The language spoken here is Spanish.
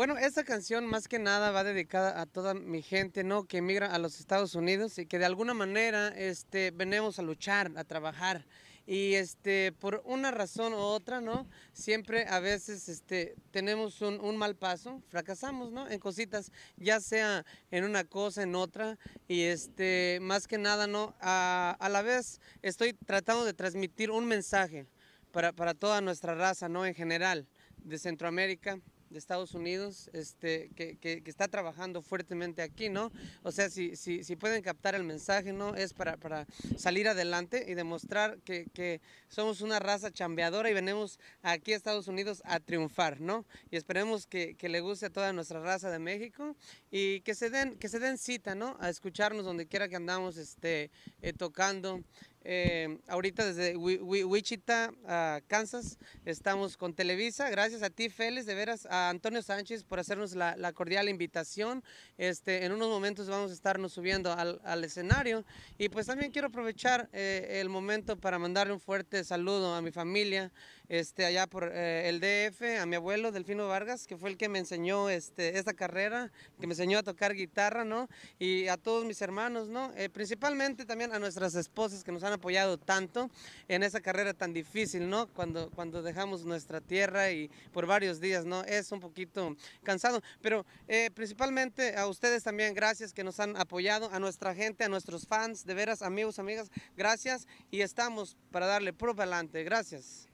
Bueno, esta canción más que nada va dedicada a toda mi gente, ¿no? Que emigra a los Estados Unidos y que de alguna manera, este, venimos a luchar, a trabajar y este por una razón u otra no siempre a veces este, tenemos un, mal paso fracasamos en cositas ya sea en una cosa en otra y este más que nada no a, la vez estoy tratando de transmitir un mensaje para, para toda nuestra raza no en general de Centroamérica de Estados Unidos este, que, que, está trabajando fuertemente aquí, ¿no? O sea, si, si, si pueden captar el mensaje, ¿no? Es para, para salir adelante y demostrar que, que, somos una raza chambeadora y venimos aquí a Estados Unidos a triunfar, ¿no? Y esperemos que, le guste a toda nuestra raza de México y que se den, que se den cita, ¿no? A escucharnos donde quiera que andamos este, eh, tocando eh, ahorita desde Wichita, ah, Kansas, estamos con Televisa. Gracias a ti, Félix, de veras, a Antonio Sánchez por hacernos la, cordial invitación. Este, en unos momentos vamos a estarnos subiendo al, escenario. Y pues también quiero aprovechar eh, el momento para mandarle un fuerte saludo a mi familia, este, allá por eh, el DF, a mi abuelo Delfino Vargas, que fue el que me enseñó este, esta carrera, que me enseñó a tocar guitarra, ¿no? Y a todos mis hermanos, ¿no? principalmente también a nuestras esposas que nos han apoyado tanto en esa carrera tan difícil, ¿no? Cuando, cuando dejamos nuestra tierra y por varios días, ¿no? Es un poquito cansado, pero eh, principalmente a ustedes también, gracias que nos han apoyado, a nuestra gente, a nuestros fans, de veras, amigos, amigas, gracias y estamos para darle pro adelante. Gracias.